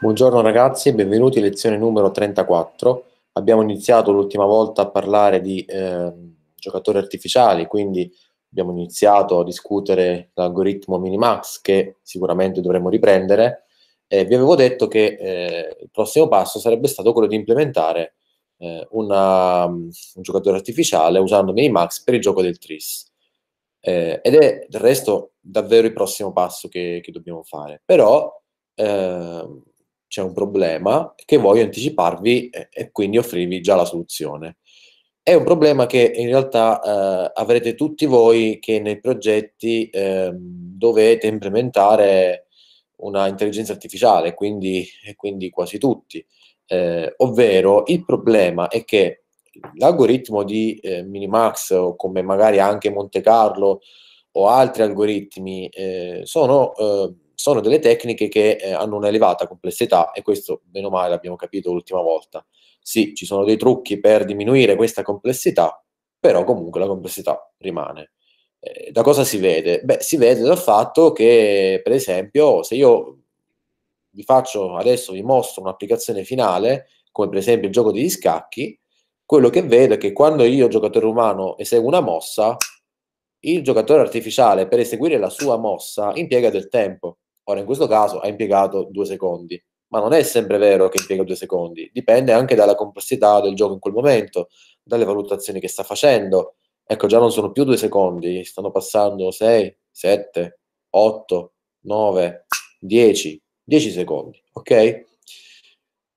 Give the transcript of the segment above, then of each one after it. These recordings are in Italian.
Buongiorno ragazzi e benvenuti, lezione numero 34. Abbiamo iniziato l'ultima volta a parlare di eh, giocatori artificiali, quindi abbiamo iniziato a discutere l'algoritmo Minimax che sicuramente dovremmo riprendere. Eh, vi avevo detto che eh, il prossimo passo sarebbe stato quello di implementare eh, una, un giocatore artificiale usando Minimax per il gioco del Tris. Eh, ed è del resto davvero il prossimo passo che, che dobbiamo fare. Però ehm, c'è un problema che voglio anticiparvi e, e quindi offrirvi già la soluzione. È un problema che in realtà eh, avrete tutti voi che nei progetti eh, dovete implementare una intelligenza artificiale, quindi, quindi quasi tutti. Eh, ovvero il problema è che l'algoritmo di eh, Minimax o come magari anche Monte Carlo o altri algoritmi eh, sono eh, sono delle tecniche che eh, hanno un'elevata complessità e questo, meno male, l'abbiamo capito l'ultima volta. Sì, ci sono dei trucchi per diminuire questa complessità, però comunque la complessità rimane. Eh, da cosa si vede? Beh, si vede dal fatto che, per esempio, se io vi faccio adesso, vi mostro un'applicazione finale, come per esempio il gioco degli scacchi, quello che vedo è che quando io, giocatore umano, eseguo una mossa, il giocatore artificiale per eseguire la sua mossa impiega del tempo. Ora, in questo caso ha impiegato due secondi, ma non è sempre vero che impiega due secondi, dipende anche dalla complessità del gioco in quel momento, dalle valutazioni che sta facendo. Ecco, già non sono più due secondi, stanno passando 6, 7, 8, 9, 10, 10 secondi, ok?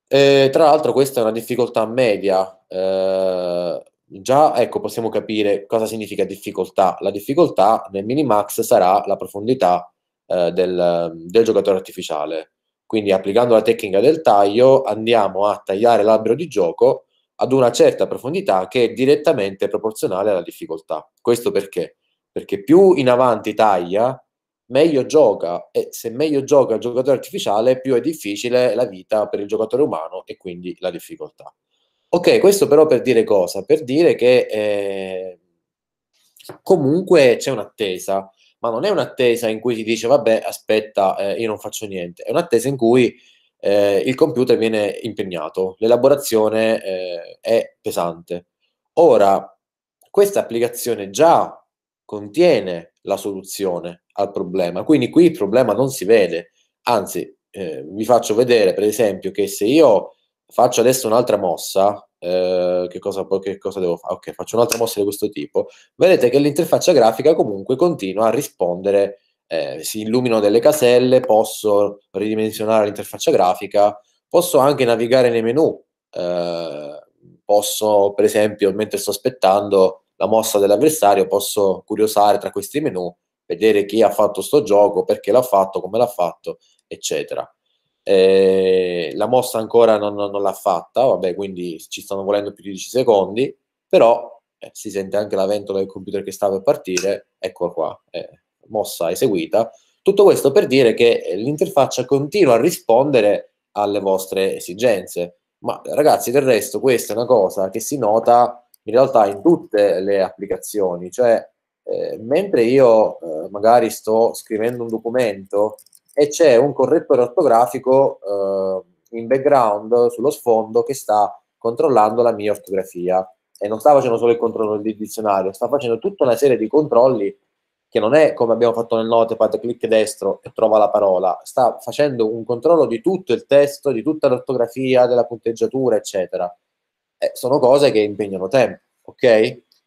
E, tra l'altro questa è una difficoltà media, eh, già ecco, possiamo capire cosa significa difficoltà. La difficoltà nel minimax sarà la profondità eh, del, del, giocatore artificiale. Quindi applicando la tecnica del taglio andiamo a tagliare l'albero di gioco ad una certa profondità che è direttamente proporzionale alla difficoltà. Questo perché? Perché più in avanti taglia, meglio gioca e se meglio gioca il giocatore artificiale, più è difficile la vita per il giocatore umano e quindi la difficoltà. Ok, questo però per dire cosa? Per dire che eh, comunque c'è un'attesa ma non è un'attesa in cui si dice vabbè aspetta eh, io non faccio niente, è un'attesa in cui eh, il computer viene impegnato, l'elaborazione eh, è pesante. Ora, questa applicazione già contiene la soluzione al problema, quindi qui il problema non si vede, anzi eh, vi faccio vedere per esempio che se io faccio adesso un'altra mossa, eh, che, cosa, che, cosa, devo fare? Ok, faccio un'altra mossa di questo tipo, vedete che l'interfaccia grafica comunque continua a rispondere, eh, si illuminano delle caselle, posso ridimensionare l'interfaccia grafica, posso anche navigare nei menu, eh, posso per esempio mentre sto aspettando la mossa dell'avversario, posso curiosare tra questi menu, vedere chi ha fatto sto gioco, perché l'ha fatto, come l'ha fatto, eccetera. Eh, la mossa ancora non, non, non l'ha fatta, vabbè, quindi ci stanno volendo più di 10 secondi, però eh, si sente anche la ventola del computer che sta per partire, eccola qua, eh, mossa eseguita. Tutto questo per dire che eh, l'interfaccia continua a rispondere alle vostre esigenze. Ma ragazzi, del resto questa è una cosa che si nota in realtà in tutte le applicazioni, cioè eh, mentre io eh, magari sto scrivendo un documento e c'è un correttore ortografico eh, in background sullo sfondo che sta controllando la mia ortografia e non sta facendo solo il controllo del dizionario, sta facendo tutta una serie di controlli che non è come abbiamo fatto nel notepad, clic destro e trova la parola, sta facendo un controllo di tutto il testo, di tutta l'ortografia, della punteggiatura, eccetera. Eh, sono cose che impegnano tempo, ok?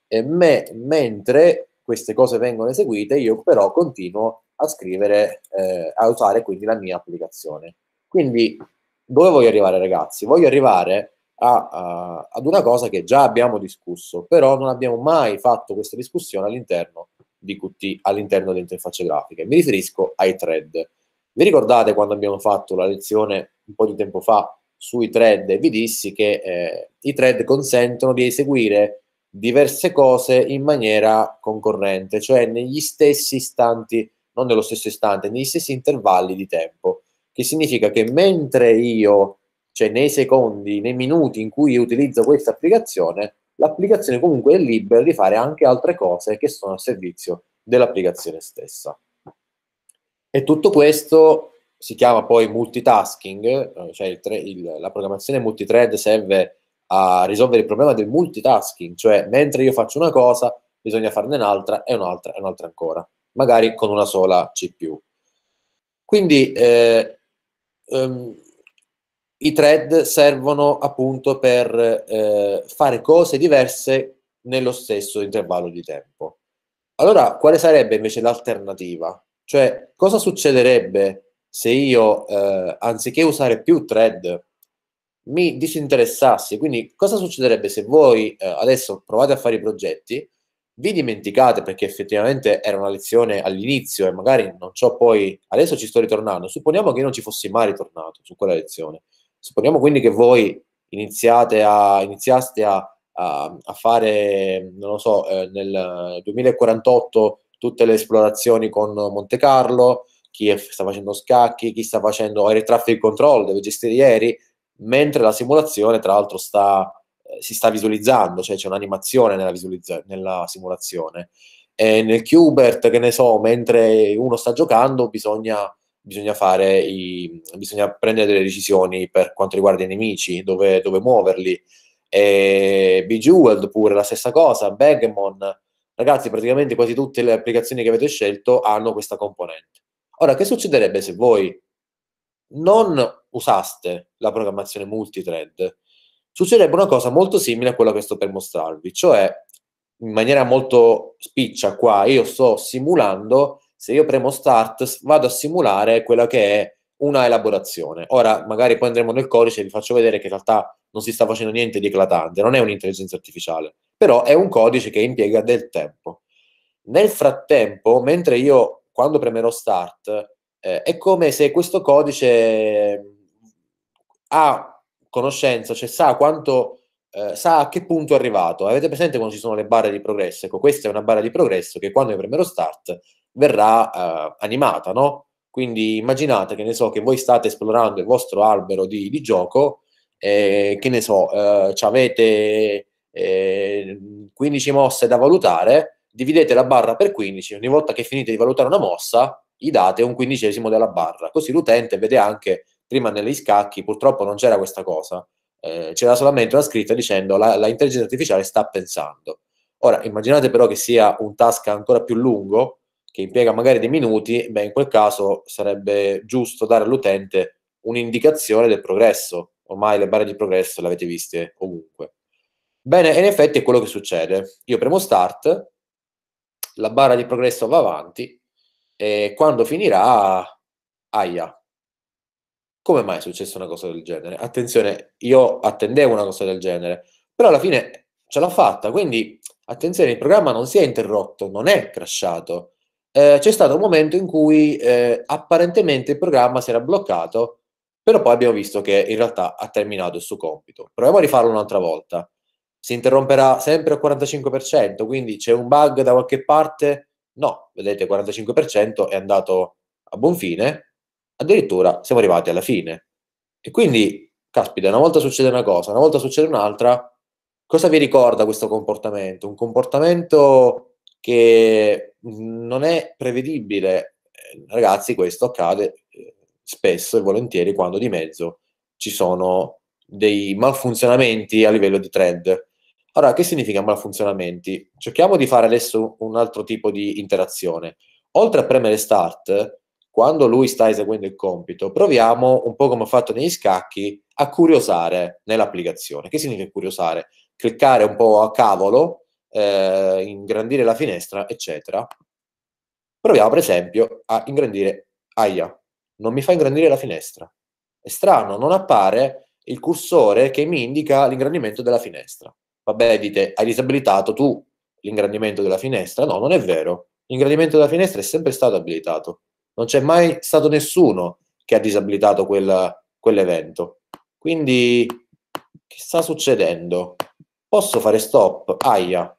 E me, mentre queste cose vengono eseguite, io però continuo a scrivere, eh, a usare quindi la mia applicazione. Quindi dove voglio arrivare ragazzi? Voglio arrivare a, a, ad una cosa che già abbiamo discusso, però non abbiamo mai fatto questa discussione all'interno di Qt, all'interno delle interfacce grafiche. Mi riferisco ai thread. Vi ricordate quando abbiamo fatto la lezione un po' di tempo fa sui thread vi dissi che eh, i thread consentono di eseguire diverse cose in maniera concorrente, cioè negli stessi istanti non nello stesso istante, negli stessi intervalli di tempo, che significa che mentre io, cioè nei secondi, nei minuti in cui utilizzo questa applicazione, l'applicazione comunque è libera di fare anche altre cose che sono a servizio dell'applicazione stessa. E tutto questo si chiama poi multitasking, eh, cioè il tre, il, la programmazione multithread serve a risolvere il problema del multitasking, cioè mentre io faccio una cosa bisogna farne un'altra e un'altra e un'altra ancora magari con una sola CPU. Quindi eh, um, i thread servono appunto per eh, fare cose diverse nello stesso intervallo di tempo. Allora, quale sarebbe invece l'alternativa? Cioè, cosa succederebbe se io, eh, anziché usare più thread, mi disinteressassi? Quindi, cosa succederebbe se voi eh, adesso provate a fare i progetti vi dimenticate perché effettivamente era una lezione all'inizio e magari non so poi, adesso ci sto ritornando, supponiamo che io non ci fossi mai ritornato su quella lezione, supponiamo quindi che voi iniziate a, iniziaste a, a, a fare, non lo so, eh, nel 2048 tutte le esplorazioni con Monte Carlo, chi è, sta facendo scacchi, chi sta facendo air traffic control, deve gestire ieri, mentre la simulazione tra l'altro sta si sta visualizzando, cioè c'è un'animazione nella, visualizza- nella simulazione. E nel Qbert, che ne so, mentre uno sta giocando bisogna, bisogna, i, bisogna prendere delle decisioni per quanto riguarda i nemici, dove, dove muoverli. E Bejeweled pure, la stessa cosa, Bagemon. Ragazzi, praticamente quasi tutte le applicazioni che avete scelto hanno questa componente. Ora, che succederebbe se voi non usaste la programmazione multithread, succederebbe una cosa molto simile a quella che sto per mostrarvi, cioè in maniera molto spiccia qua io sto simulando, se io premo start vado a simulare quella che è una elaborazione. Ora magari poi andremo nel codice e vi faccio vedere che in realtà non si sta facendo niente di eclatante, non è un'intelligenza artificiale, però è un codice che impiega del tempo. Nel frattempo, mentre io quando premerò start, eh, è come se questo codice eh, ha conoscenza, cioè sa quanto eh, sa a che punto è arrivato. Avete presente quando ci sono le barre di progresso? Ecco, questa è una barra di progresso che quando io premerò start verrà eh, animata, no? Quindi immaginate che ne so che voi state esplorando il vostro albero di, di gioco e che ne so, eh, avete 15 eh, mosse da valutare, dividete la barra per 15, ogni volta che finite di valutare una mossa gli date un quindicesimo della barra, così l'utente vede anche prima negli scacchi purtroppo non c'era questa cosa, eh, c'era solamente una scritta dicendo la, la intelligenza artificiale sta pensando. Ora, immaginate però che sia un task ancora più lungo, che impiega magari dei minuti, beh, in quel caso sarebbe giusto dare all'utente un'indicazione del progresso. Ormai le barre di progresso le avete viste ovunque. Bene, in effetti è quello che succede. Io premo Start, la barra di progresso va avanti, e quando finirà, aia, come mai è successa una cosa del genere? Attenzione, io attendevo una cosa del genere, però alla fine ce l'ha fatta, quindi attenzione, il programma non si è interrotto, non è crashato. Eh, c'è stato un momento in cui eh, apparentemente il programma si era bloccato, però poi abbiamo visto che in realtà ha terminato il suo compito. Proviamo a rifarlo un'altra volta. Si interromperà sempre al 45%, quindi c'è un bug da qualche parte? No, vedete, 45% è andato a buon fine, addirittura siamo arrivati alla fine. E quindi, caspita, una volta succede una cosa, una volta succede un'altra, cosa vi ricorda questo comportamento? Un comportamento che non è prevedibile. Eh, ragazzi, questo accade eh, spesso e volentieri quando di mezzo ci sono dei malfunzionamenti a livello di thread. Allora, che significa malfunzionamenti? Cerchiamo di fare adesso un altro tipo di interazione. Oltre a premere start, quando lui sta eseguendo il compito, proviamo, un po' come ho fatto negli scacchi, a curiosare nell'applicazione. Che significa curiosare? Cliccare un po' a cavolo, eh, ingrandire la finestra, eccetera. Proviamo, per esempio, a ingrandire AIA. Non mi fa ingrandire la finestra. È strano, non appare il cursore che mi indica l'ingrandimento della finestra. Vabbè, dite, hai disabilitato tu l'ingrandimento della finestra? No, non è vero. L'ingrandimento della finestra è sempre stato abilitato non c'è mai stato nessuno che ha disabilitato quel, quell'evento. Quindi, che sta succedendo? Posso fare stop? Aia.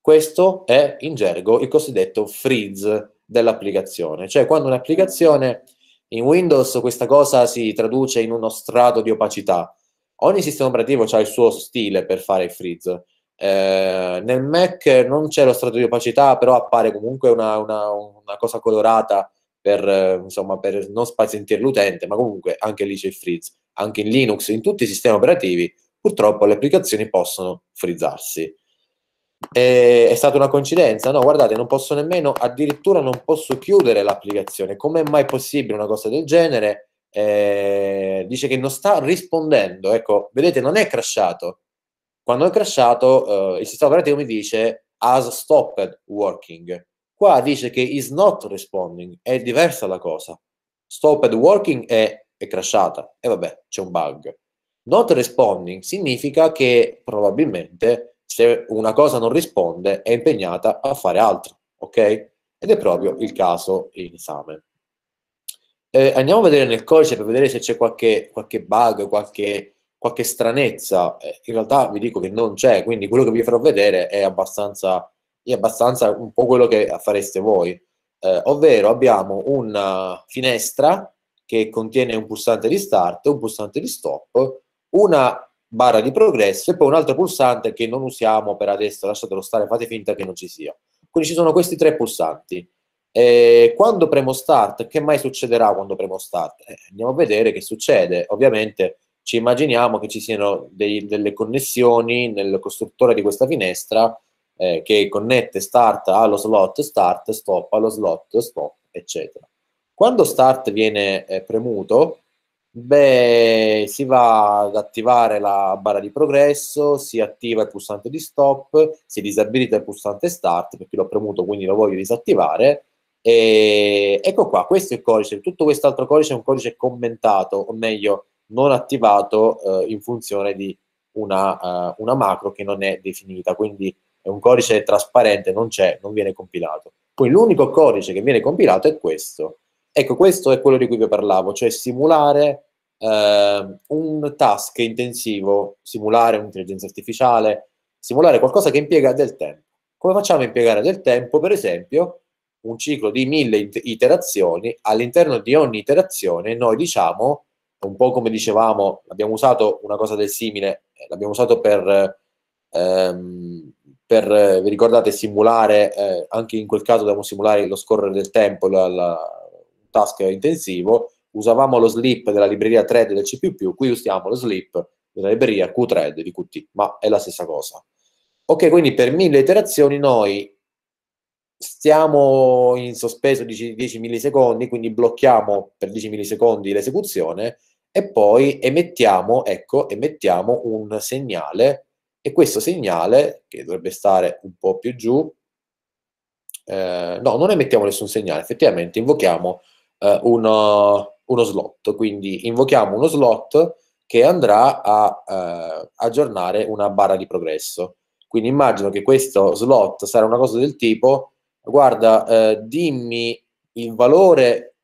Questo è in gergo il cosiddetto freeze dell'applicazione, cioè quando un'applicazione in Windows questa cosa si traduce in uno strato di opacità. Ogni sistema operativo ha il suo stile per fare il freeze. Eh, nel Mac non c'è lo strato di opacità, però appare comunque una, una, una cosa colorata per, insomma, per non spazientire l'utente, ma comunque anche lì c'è il freeze. Anche in Linux, in tutti i sistemi operativi, purtroppo le applicazioni possono frizzarsi. E, è stata una coincidenza? No, guardate, non posso nemmeno, addirittura non posso chiudere l'applicazione. Com'è mai possibile una cosa del genere? Eh, dice che non sta rispondendo. Ecco, vedete, non è crashato, quando è crashato, eh, il sistema operativo mi dice has stopped working. Qua dice che is not responding, è diversa la cosa. Stopped working è, è crashata, e vabbè, c'è un bug. Not responding significa che probabilmente se una cosa non risponde è impegnata a fare altro, ok? Ed è proprio il caso in esame. Eh, andiamo a vedere nel codice per vedere se c'è qualche, qualche bug, qualche qualche stranezza, eh, in realtà vi dico che non c'è, quindi quello che vi farò vedere è abbastanza, è abbastanza un po' quello che fareste voi, eh, ovvero abbiamo una finestra che contiene un pulsante di start, un pulsante di stop, una barra di progresso e poi un altro pulsante che non usiamo per adesso, lasciatelo stare, fate finta che non ci sia. Quindi ci sono questi tre pulsanti. E quando premo start, che mai succederà quando premo start? Eh, andiamo a vedere che succede. Ovviamente ci immaginiamo che ci siano dei, delle connessioni nel costruttore di questa finestra eh, che connette start allo slot, start, stop allo slot, stop, eccetera. Quando start viene eh, premuto, beh, si va ad attivare la barra di progresso, si attiva il pulsante di stop, si disabilita il pulsante start perché l'ho premuto quindi lo voglio disattivare. E ecco qua, questo è il codice. Tutto quest'altro codice è un codice commentato, o meglio, non attivato eh, in funzione di una, uh, una, macro che non è definita, quindi è un codice trasparente, non c'è, non viene compilato. Poi l'unico codice che viene compilato è questo. Ecco, questo è quello di cui vi parlavo, cioè simulare uh, un task intensivo, simulare un'intelligenza artificiale, simulare qualcosa che impiega del tempo. Come facciamo a impiegare del tempo? Per esempio, un ciclo di mille iterazioni, all'interno di ogni iterazione noi diciamo un po' come dicevamo, abbiamo usato una cosa del simile, eh, l'abbiamo usato per, ehm, per eh, vi ricordate, simulare, eh, anche in quel caso dobbiamo simulare lo scorrere del tempo, la, la, task intensivo, usavamo lo slip della libreria thread del C++, qui usiamo lo slip della libreria qthread di qt, ma è la stessa cosa. Ok, quindi per mille iterazioni noi stiamo in sospeso di 10 millisecondi, quindi blocchiamo per 10 millisecondi l'esecuzione, e poi emettiamo, ecco, emettiamo un segnale e questo segnale, che dovrebbe stare un po' più giù, eh, no, non emettiamo nessun segnale, effettivamente invochiamo eh, uno, eh, uno, slot, quindi invochiamo uno slot che andrà a eh, aggiornare una barra di progresso. Quindi immagino che questo slot sarà una cosa del tipo, guarda, eh, dimmi il valore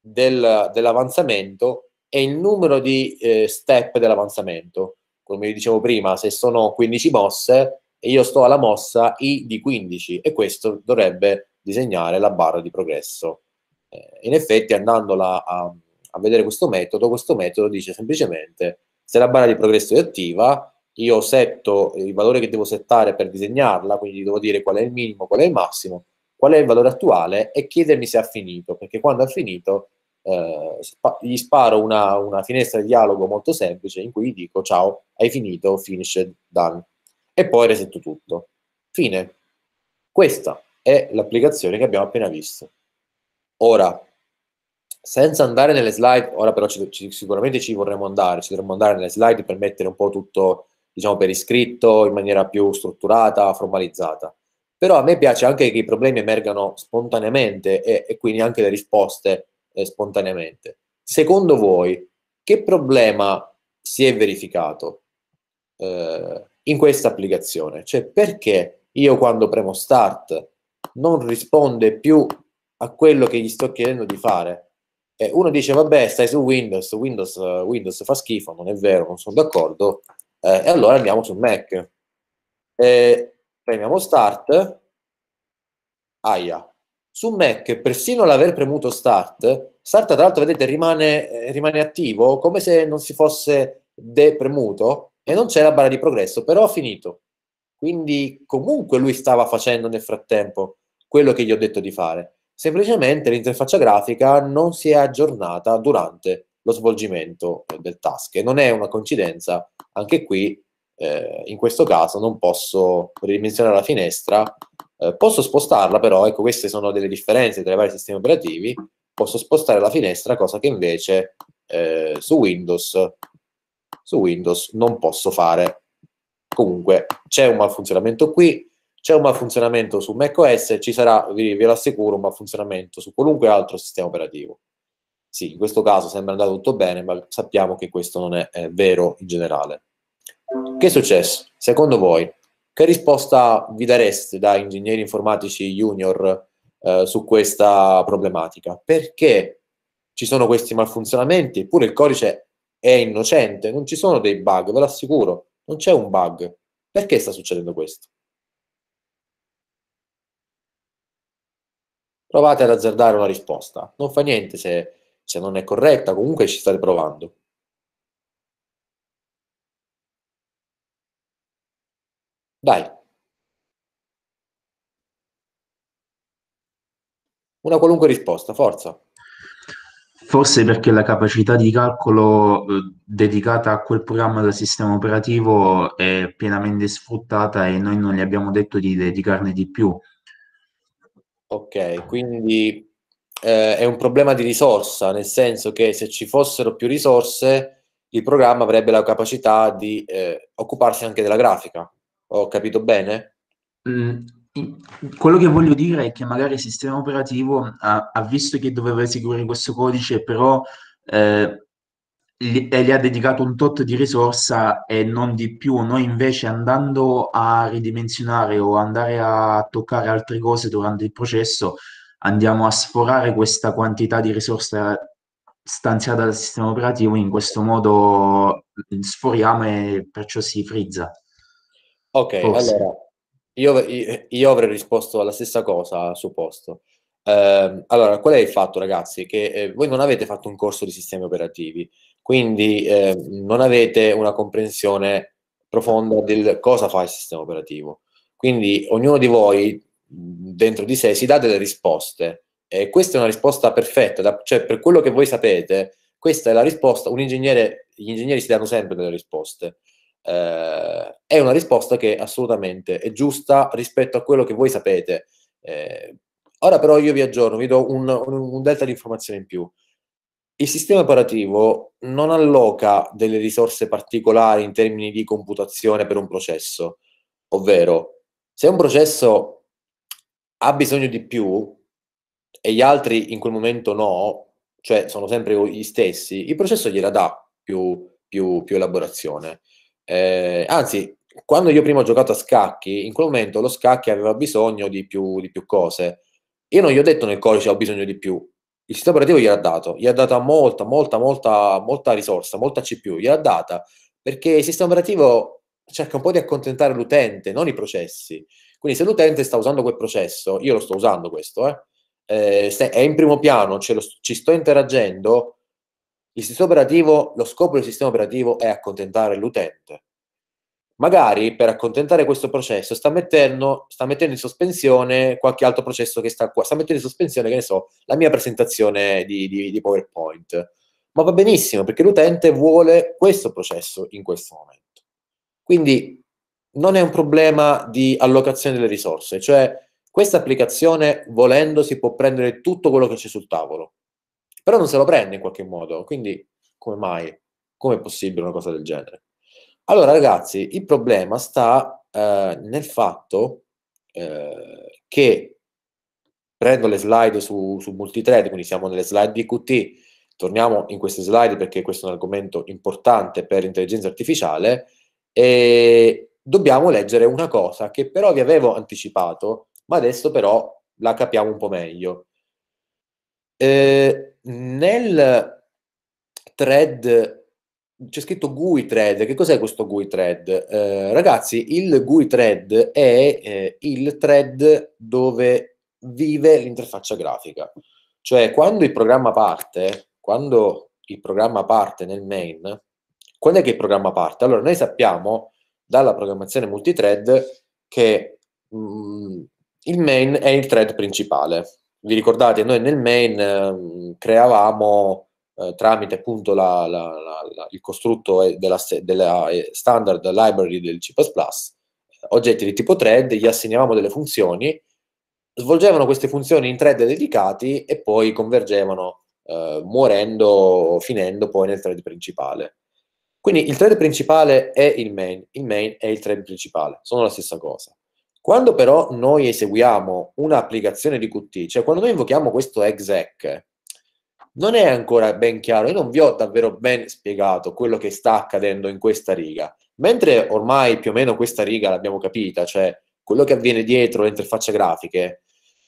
del, dell'avanzamento è il numero di eh, step dell'avanzamento. Come vi dicevo prima, se sono 15 mosse e io sto alla mossa I di 15 e questo dovrebbe disegnare la barra di progresso. Eh, in effetti, andandola a, a vedere questo metodo, questo metodo dice semplicemente se la barra di progresso è attiva, io setto il valore che devo settare per disegnarla, quindi devo dire qual è il minimo, qual è il massimo, qual è il valore attuale e chiedermi se ha finito, perché quando ha finito eh, gli sparo una, una, finestra di dialogo molto semplice in cui gli dico ciao, hai finito, finished, done. E poi resetto tutto. Fine. Questa è l'applicazione che abbiamo appena visto. Ora, senza andare nelle slide, ora però ci, ci, sicuramente ci vorremmo andare, ci dovremmo andare nelle slide per mettere un po' tutto, diciamo, per iscritto, in maniera più strutturata, formalizzata. Però a me piace anche che i problemi emergano spontaneamente e, e quindi anche le risposte eh, spontaneamente. Secondo voi, che problema si è verificato eh, in questa applicazione? Cioè, perché io quando premo start non risponde più a quello che gli sto chiedendo di fare? Eh, uno dice, vabbè, stai su Windows, Windows, Windows fa schifo, non è vero, non sono d'accordo, eh, e allora andiamo su Mac. Eh, premiamo start, aia, su Mac, persino l'aver premuto Start, Start tra l'altro vedete rimane, eh, rimane attivo come se non si fosse depremuto e non c'è la barra di progresso, però ha finito. Quindi comunque lui stava facendo nel frattempo quello che gli ho detto di fare. Semplicemente l'interfaccia grafica non si è aggiornata durante lo svolgimento del task. E non è una coincidenza, anche qui, eh, in questo caso, non posso ridimensionare la finestra eh, posso spostarla però, ecco queste sono delle differenze tra i vari sistemi operativi, posso spostare la finestra, cosa che invece eh, su, Windows, su Windows non posso fare. Comunque c'è un malfunzionamento qui, c'è un malfunzionamento su macOS, ci sarà, vi, ve lo assicuro, un malfunzionamento su qualunque altro sistema operativo. Sì, in questo caso sembra andato tutto bene, ma sappiamo che questo non è, è vero in generale. Che è successo? Secondo voi, che risposta vi dareste da ingegneri informatici junior eh, su questa problematica? Perché ci sono questi malfunzionamenti? Eppure il codice è innocente, non ci sono dei bug, ve lo assicuro, non c'è un bug. Perché sta succedendo questo? Provate ad azzardare una risposta, non fa niente se, se non è corretta, comunque ci state provando. Dai. Una qualunque risposta, forza. Forse perché la capacità di calcolo eh, dedicata a quel programma del sistema operativo è pienamente sfruttata e noi non gli abbiamo detto di dedicarne di più. Ok, quindi eh, è un problema di risorsa, nel senso che se ci fossero più risorse, il programma avrebbe la capacità di eh, occuparsi anche della grafica. Ho capito bene? Mm, quello che voglio dire è che magari il sistema operativo ha, ha visto che doveva eseguire questo codice, però eh, gli, gli, ha dedicato un tot di risorsa e non di più. Noi invece andando a ridimensionare o andare a toccare altre cose durante il processo, andiamo a sforare questa quantità di risorsa stanziata dal sistema operativo, in questo modo sforiamo e perciò si frizza. Ok, Forse. allora io, io, avrei risposto alla stessa cosa al posto. Eh, allora, qual è il fatto, ragazzi? Che eh, voi non avete fatto un corso di sistemi operativi, quindi eh, non avete una comprensione profonda del cosa fa il sistema operativo. Quindi ognuno di voi dentro di sé si dà delle risposte e questa è una risposta perfetta, da, cioè per quello che voi sapete, questa è la risposta. Un ingegnere, gli ingegneri si danno sempre delle risposte eh, è una risposta che assolutamente è giusta rispetto a quello che voi sapete. Eh, ora però io vi aggiorno, vi do un, un, un delta di informazione in più. Il sistema operativo non alloca delle risorse particolari in termini di computazione per un processo, ovvero se un processo ha bisogno di più e gli altri in quel momento no, cioè sono sempre gli stessi, il processo gliela dà più, più, più elaborazione. Eh, anzi, quando io prima ho giocato a scacchi, in quel momento lo scacchi aveva bisogno di più, di più cose. Io non gli ho detto nel codice ho bisogno di più. Il sistema operativo gliel'ha dato, gli ha dato molta, molta, molta, molta risorsa, molta CPU, gli data, perché il sistema operativo cerca un po' di accontentare l'utente, non i processi. Quindi se l'utente sta usando quel processo, io lo sto usando questo, eh, eh, è in primo piano, lo, ci sto interagendo, il sistema operativo, lo scopo del sistema operativo è accontentare l'utente. Magari per accontentare questo processo sta mettendo, sta mettendo in sospensione qualche altro processo che sta qua, sta mettendo in sospensione, che ne so, la mia presentazione di, di, di PowerPoint. Ma va benissimo perché l'utente vuole questo processo in questo momento. Quindi non è un problema di allocazione delle risorse, cioè questa applicazione volendo si può prendere tutto quello che c'è sul tavolo però non se lo prende in qualche modo, quindi come mai? Come è possibile una cosa del genere? Allora ragazzi, il problema sta eh, nel fatto eh, che prendo le slide su, su multithread, quindi siamo nelle slide di QT, torniamo in queste slide perché questo è un argomento importante per l'intelligenza artificiale, e dobbiamo leggere una cosa che però vi avevo anticipato, ma adesso però la capiamo un po' meglio. Eh, nel thread c'è scritto GUI thread. Che cos'è questo GUI thread? Eh, ragazzi, il GUI thread è eh, il thread dove vive l'interfaccia grafica. Cioè, quando il programma parte, quando il programma parte nel main, quando è che il programma parte? Allora, noi sappiamo dalla programmazione multithread che mh, mm, il main è il thread principale vi ricordate, noi nel main ehm, creavamo eh, tramite appunto la, la, la, il costrutto della, della, eh, standard library del C++, eh, oggetti di tipo thread, gli assegnavamo delle funzioni, svolgevano queste funzioni in thread dedicati e poi convergevano eh, muorendo, finendo poi nel thread principale. Quindi il thread principale è il main, il main è il thread principale, sono la stessa cosa. Quando però noi eseguiamo un'applicazione di Qt, cioè quando noi invochiamo questo exec, non è ancora ben chiaro, io non vi ho davvero ben spiegato quello che sta accadendo in questa riga. Mentre ormai più o meno questa riga l'abbiamo capita, cioè quello che avviene dietro le interfacce grafiche,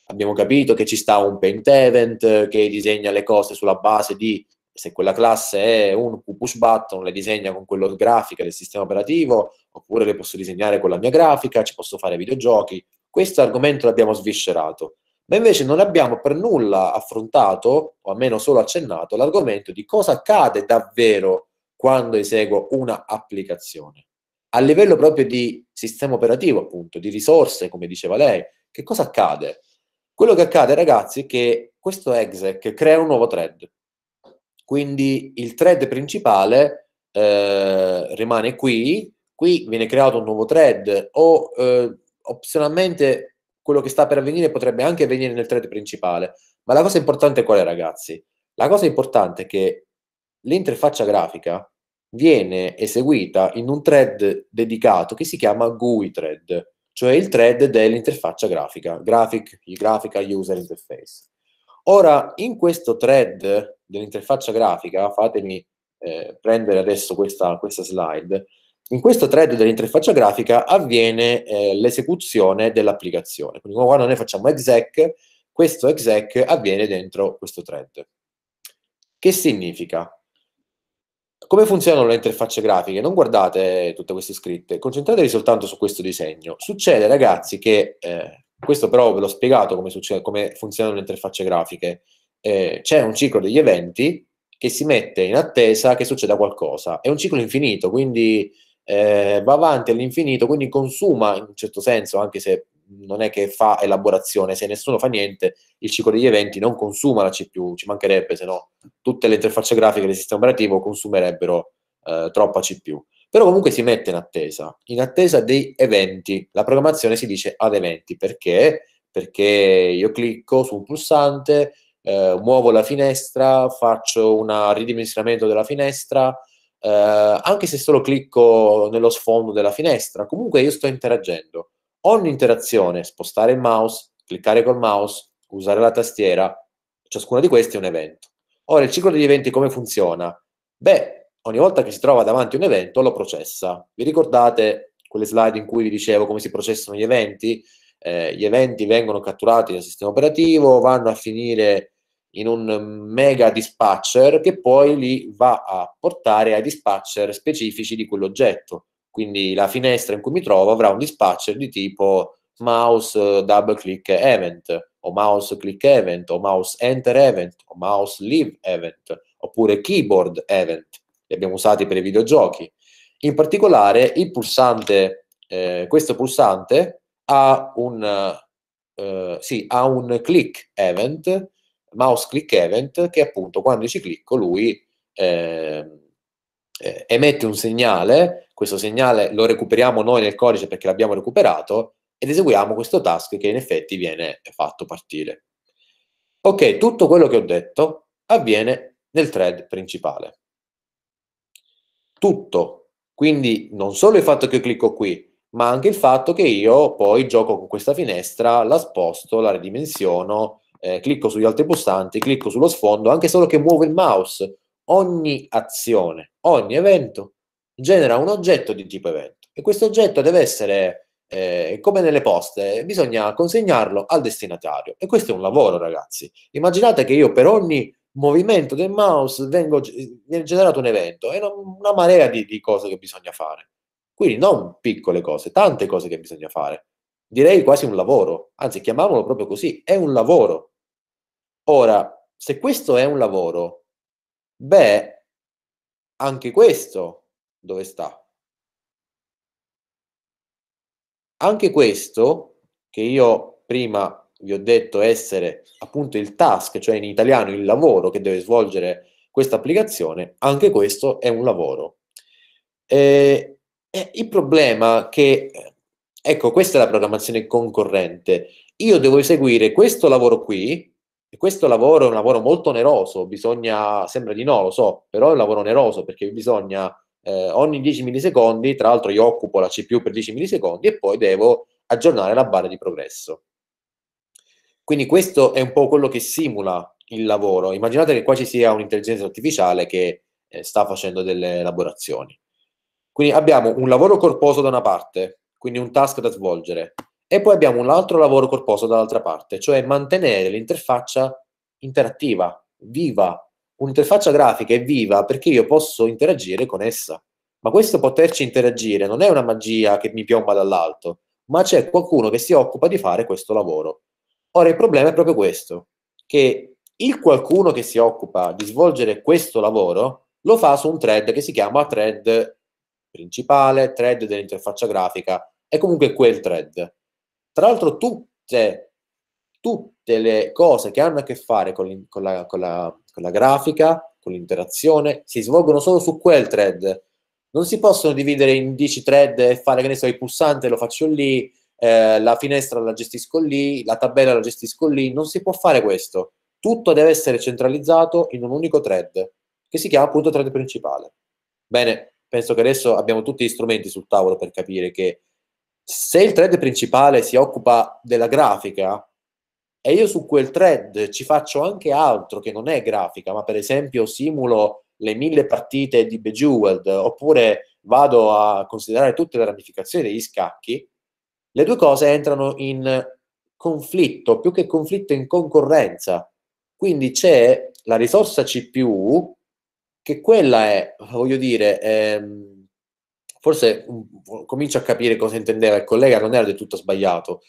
abbiamo capito che ci sta un paint event che disegna le cose sulla base di se quella classe è un Cupus Button, le disegna con quello grafica del sistema operativo, oppure le posso disegnare con la mia grafica, ci posso fare videogiochi. Questo argomento l'abbiamo sviscerato, ma invece non abbiamo per nulla affrontato, o almeno solo accennato, l'argomento di cosa accade davvero quando eseguo una applicazione. A livello proprio di sistema operativo, appunto, di risorse, come diceva lei, che cosa accade? Quello che accade, ragazzi, è che questo exec crea un nuovo thread quindi il thread principale eh, rimane qui, qui viene creato un nuovo thread o eh, opzionalmente quello che sta per avvenire potrebbe anche avvenire nel thread principale. Ma la cosa importante è quale, ragazzi? La cosa importante è che l'interfaccia grafica viene eseguita in un thread dedicato che si chiama GUI thread, cioè il thread dell'interfaccia grafica, graphic, graphical user interface. Ora, in questo thread dell'interfaccia grafica, fatemi eh, prendere adesso questa, questa, slide, in questo thread dell'interfaccia grafica avviene eh, l'esecuzione dell'applicazione. Quindi quando noi facciamo exec, questo exec avviene dentro questo thread. Che significa? Come funzionano le interfacce grafiche? Non guardate tutte queste scritte, concentratevi soltanto su questo disegno. Succede, ragazzi, che eh, questo però ve l'ho spiegato come, succede, come funzionano le interfacce grafiche. Eh, c'è un ciclo degli eventi che si mette in attesa che succeda qualcosa. È un ciclo infinito, quindi eh, va avanti all'infinito, quindi consuma in un certo senso, anche se non è che fa elaborazione, se nessuno fa niente, il ciclo degli eventi non consuma la CPU, ci mancherebbe, se no tutte le interfacce grafiche del sistema operativo consumerebbero eh, troppa CPU però comunque si mette in attesa, in attesa dei eventi. La programmazione si dice ad eventi perché? Perché io clicco su un pulsante, eh, muovo la finestra, faccio un ridimensionamento della finestra, eh, anche se solo clicco nello sfondo della finestra, comunque io sto interagendo. Ogni interazione, spostare il mouse, cliccare col mouse, usare la tastiera, ciascuna di queste è un evento. Ora, il ciclo degli eventi come funziona? Beh, ogni volta che si trova davanti a un evento lo processa. Vi ricordate quelle slide in cui vi dicevo come si processano gli eventi? Eh, gli eventi vengono catturati dal sistema operativo, vanno a finire in un mega dispatcher che poi li va a portare ai dispatcher specifici di quell'oggetto. Quindi la finestra in cui mi trovo avrà un dispatcher di tipo mouse double click event o mouse click event o mouse enter event o mouse leave event oppure keyboard event li abbiamo usati per i videogiochi. In particolare, pulsante, eh, questo pulsante ha un, eh, sì, ha un click event, mouse click event, che appunto quando ci clicco lui ehm, eh, emette un segnale, questo segnale lo recuperiamo noi nel codice perché l'abbiamo recuperato, ed eseguiamo questo task che in effetti viene fatto partire. Ok, tutto quello che ho detto avviene nel thread principale tutto. Quindi non solo il fatto che io clicco qui, ma anche il fatto che io poi gioco con questa finestra, la sposto, la ridimensiono, eh, clicco sugli altri pulsanti, clicco sullo sfondo, anche solo che muovo il mouse. Ogni azione, ogni evento genera un oggetto di tipo evento e questo oggetto deve essere eh, come nelle poste, bisogna consegnarlo al destinatario e questo è un lavoro, ragazzi. Immaginate che io per ogni movimento del mouse vengo, viene generato un evento, è una marea di, di cose che bisogna fare. Quindi non piccole cose, tante cose che bisogna fare. Direi quasi un lavoro, anzi chiamiamolo proprio così, è un lavoro. Ora, se questo è un lavoro, beh, anche questo dove sta? Anche questo che io prima vi ho detto essere appunto il task, cioè in italiano il lavoro che deve svolgere questa applicazione, anche questo è un lavoro. E, e il problema è che, ecco, questa è la programmazione concorrente. Io devo eseguire questo lavoro qui, e questo lavoro è un lavoro molto oneroso, bisogna, sembra di no, lo so, però è un lavoro oneroso perché bisogna eh, ogni 10 millisecondi, tra l'altro io occupo la CPU per 10 millisecondi e poi devo aggiornare la barra di progresso. Quindi questo è un po' quello che simula il lavoro. Immaginate che qua ci sia un'intelligenza artificiale che eh, sta facendo delle elaborazioni. Quindi abbiamo un lavoro corposo da una parte, quindi un task da svolgere, e poi abbiamo un altro lavoro corposo dall'altra parte, cioè mantenere l'interfaccia interattiva, viva. Un'interfaccia grafica è viva perché io posso interagire con essa. Ma questo poterci interagire non è una magia che mi piomba dall'alto, ma c'è qualcuno che si occupa di fare questo lavoro. Ora il problema è proprio questo, che il qualcuno che si occupa di svolgere questo lavoro lo fa su un thread che si chiama thread principale, thread dell'interfaccia grafica, è comunque quel thread. Tra l'altro tutte, tutte le cose che hanno a che fare con, con, la, con, la, con la grafica, con l'interazione, si svolgono solo su quel thread. Non si possono dividere in 10 thread e fare, che ne so, il pulsante lo faccio lì, eh, la finestra la gestisco lì, la tabella la gestisco lì, non si può fare questo. Tutto deve essere centralizzato in un unico thread, che si chiama appunto thread principale. Bene, penso che adesso abbiamo tutti gli strumenti sul tavolo per capire che se il thread principale si occupa della grafica, e io su quel thread ci faccio anche altro che non è grafica, ma per esempio simulo le mille partite di Bejeweled, oppure vado a considerare tutte le ramificazioni degli scacchi, le due cose entrano in conflitto, più che conflitto in concorrenza. Quindi c'è la risorsa CPU, che quella è, voglio dire, ehm, forse um, comincio a capire cosa intendeva il collega, non era del tutto sbagliato.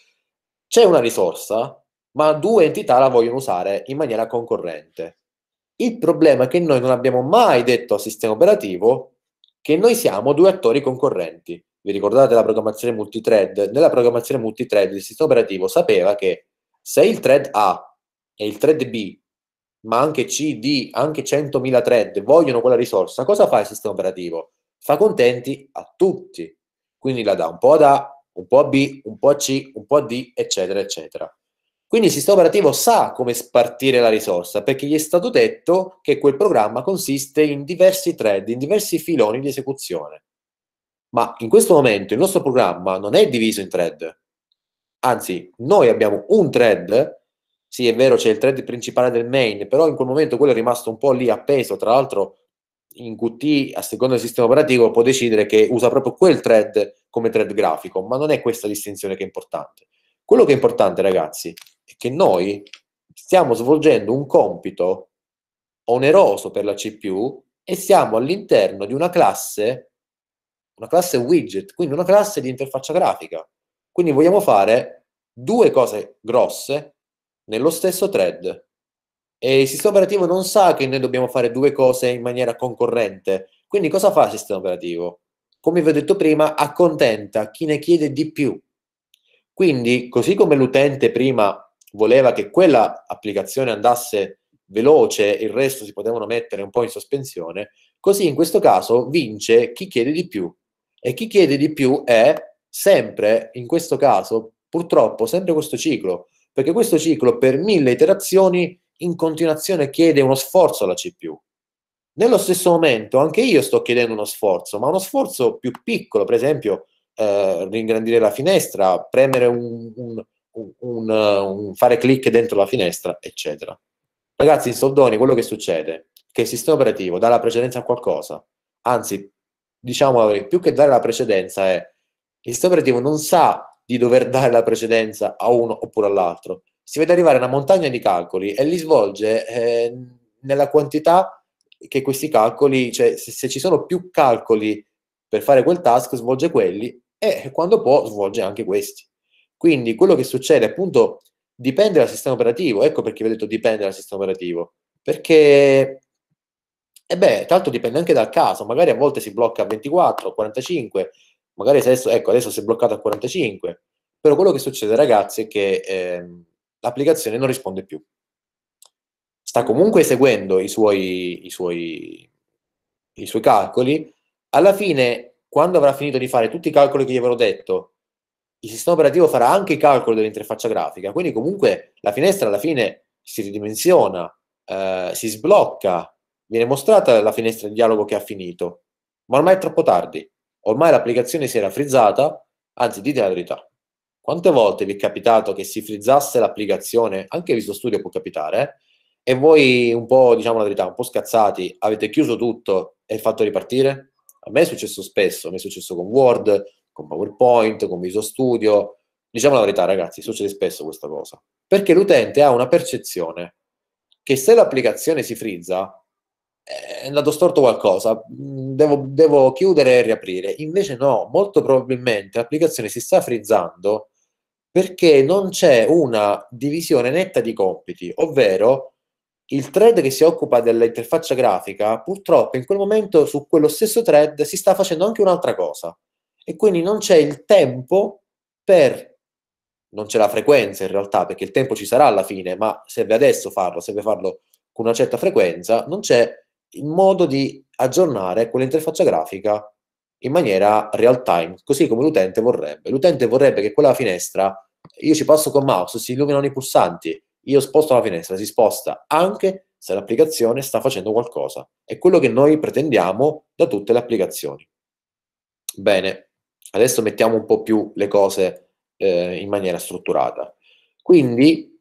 C'è una risorsa, ma due entità la vogliono usare in maniera concorrente. Il problema è che noi non abbiamo mai detto al sistema operativo che noi siamo due attori concorrenti vi ricordate la programmazione multithread? Nella programmazione multithread il sistema operativo sapeva che se il thread A e il thread B, ma anche C, D, anche 100.000 thread vogliono quella risorsa, cosa fa il sistema operativo? Fa contenti a tutti. Quindi la dà un po' ad A, un po' a B, un po' a C, un po' a D, eccetera, eccetera. Quindi il sistema operativo sa come spartire la risorsa, perché gli è stato detto che quel programma consiste in diversi thread, in diversi filoni di esecuzione. Ma in questo momento il nostro programma non è diviso in thread. Anzi, noi abbiamo un thread, sì è vero c'è il thread principale del main, però in quel momento quello è rimasto un po' lì appeso, tra l'altro in Qt, a seconda del sistema operativo, può decidere che usa proprio quel thread come thread grafico, ma non è questa distinzione che è importante. Quello che è importante, ragazzi, è che noi stiamo svolgendo un compito oneroso per la CPU e siamo all'interno di una classe una classe widget, quindi una classe di interfaccia grafica. Quindi vogliamo fare due cose grosse nello stesso thread. E il sistema operativo non sa che noi dobbiamo fare due cose in maniera concorrente. Quindi cosa fa il sistema operativo? Come vi ho detto prima, accontenta chi ne chiede di più. Quindi, così come l'utente prima voleva che quella applicazione andasse veloce e il resto si potevano mettere un po' in sospensione, così in questo caso vince chi chiede di più. E chi chiede di più è sempre, in questo caso, purtroppo, sempre questo ciclo, perché questo ciclo per mille iterazioni in continuazione chiede uno sforzo alla CPU. Nello stesso momento anche io sto chiedendo uno sforzo, ma uno sforzo più piccolo, per esempio eh, ringrandire la finestra, premere un, un, un, un, fare clic dentro la finestra, eccetera. Ragazzi, in soldoni, quello che succede che il sistema operativo dà la precedenza a qualcosa, anzi diciamo eh, più che dare la precedenza è il sistema operativo non sa di dover dare la precedenza a uno oppure all'altro. Si vede arrivare una montagna di calcoli e li svolge eh, nella quantità che questi calcoli, cioè se, se, ci sono più calcoli per fare quel task, svolge quelli e quando può svolge anche questi. Quindi quello che succede appunto dipende dal sistema operativo, ecco perché vi ho detto dipende dal sistema operativo, perché e beh, tanto dipende anche dal caso, magari a volte si blocca a 24, 45, magari adesso, ecco, adesso si è bloccato a 45, però quello che succede ragazzi è che eh, l'applicazione non risponde più. Sta comunque eseguendo i suoi, i suoi, i suoi calcoli, alla fine, quando avrà finito di fare tutti i calcoli che gli avrò detto, il sistema operativo farà anche i calcoli dell'interfaccia grafica, quindi comunque la finestra alla fine si ridimensiona, eh, si sblocca, Viene mostrata la finestra di dialogo che ha finito, ma ormai è troppo tardi. Ormai l'applicazione si era frizzata, anzi dite la verità. Quante volte vi è capitato che si frizzasse l'applicazione, anche Visual Studio può capitare, eh? e voi un po', diciamo la verità, un po' scazzati, avete chiuso tutto e fatto ripartire? A me è successo spesso, mi è successo con Word, con PowerPoint, con Visual Studio. Diciamo la verità, ragazzi, succede spesso questa cosa. Perché l'utente ha una percezione che se l'applicazione si frizza, è eh, andato storto qualcosa, mm, devo, devo, chiudere e riaprire. Invece no, molto probabilmente l'applicazione si sta frizzando perché non c'è una divisione netta di compiti, ovvero il thread che si occupa dell'interfaccia grafica, purtroppo in quel momento su quello stesso thread si sta facendo anche un'altra cosa e quindi non c'è il tempo per non c'è la frequenza in realtà, perché il tempo ci sarà alla fine, ma serve adesso farlo, serve farlo con una certa frequenza, non c'è il modo di aggiornare quell'interfaccia grafica in maniera real time, così come l'utente vorrebbe. L'utente vorrebbe che quella finestra, io ci passo con mouse, si illuminano i pulsanti, io sposto la finestra, si sposta anche se l'applicazione sta facendo qualcosa. È quello che noi pretendiamo da tutte le applicazioni. Bene, adesso mettiamo un po' più le cose eh, in maniera strutturata. Quindi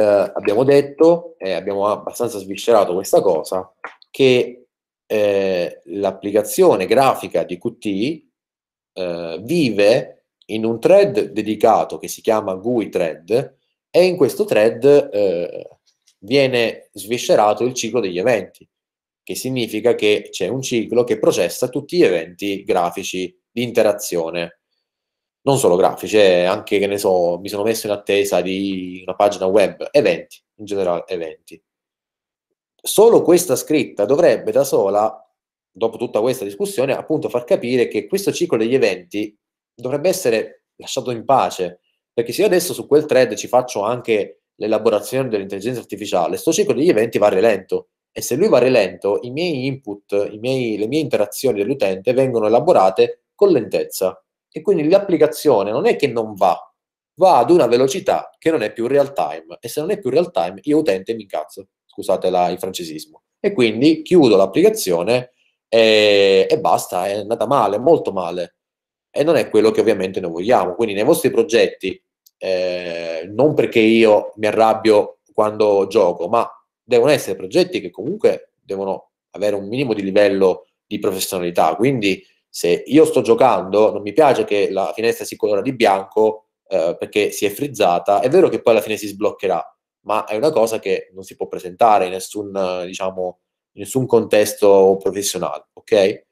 eh, abbiamo detto e eh, abbiamo abbastanza sviscerato questa cosa che eh, l'applicazione grafica di Qt eh, vive in un thread dedicato che si chiama GUI thread e in questo thread eh, viene sviscerato il ciclo degli eventi che significa che c'è un ciclo che processa tutti gli eventi grafici di interazione non solo grafici, eh, anche che ne so, mi sono messo in attesa di una pagina web, eventi, in generale eventi. Solo questa scritta dovrebbe da sola, dopo tutta questa discussione, appunto far capire che questo ciclo degli eventi dovrebbe essere lasciato in pace, perché se io adesso su quel thread ci faccio anche l'elaborazione dell'intelligenza artificiale, questo ciclo degli eventi va rilento e se lui va rilento i miei input, i miei, le mie interazioni dell'utente vengono elaborate con lentezza e quindi l'applicazione non è che non va, va ad una velocità che non è più real time e se non è più real time io utente mi incazzo, scusate la, il francesismo. E quindi chiudo l'applicazione e, e basta, è andata male, molto male. E non è quello che ovviamente noi vogliamo. Quindi nei vostri progetti, eh, non perché io mi arrabbio quando gioco, ma devono essere progetti che comunque devono avere un minimo di livello di professionalità. Quindi se io sto giocando, non mi piace che la finestra si colora di bianco eh, perché si è frizzata, è vero che poi alla fine si sbloccherà, ma è una cosa che non si può presentare in nessun, diciamo, in nessun contesto professionale, ok?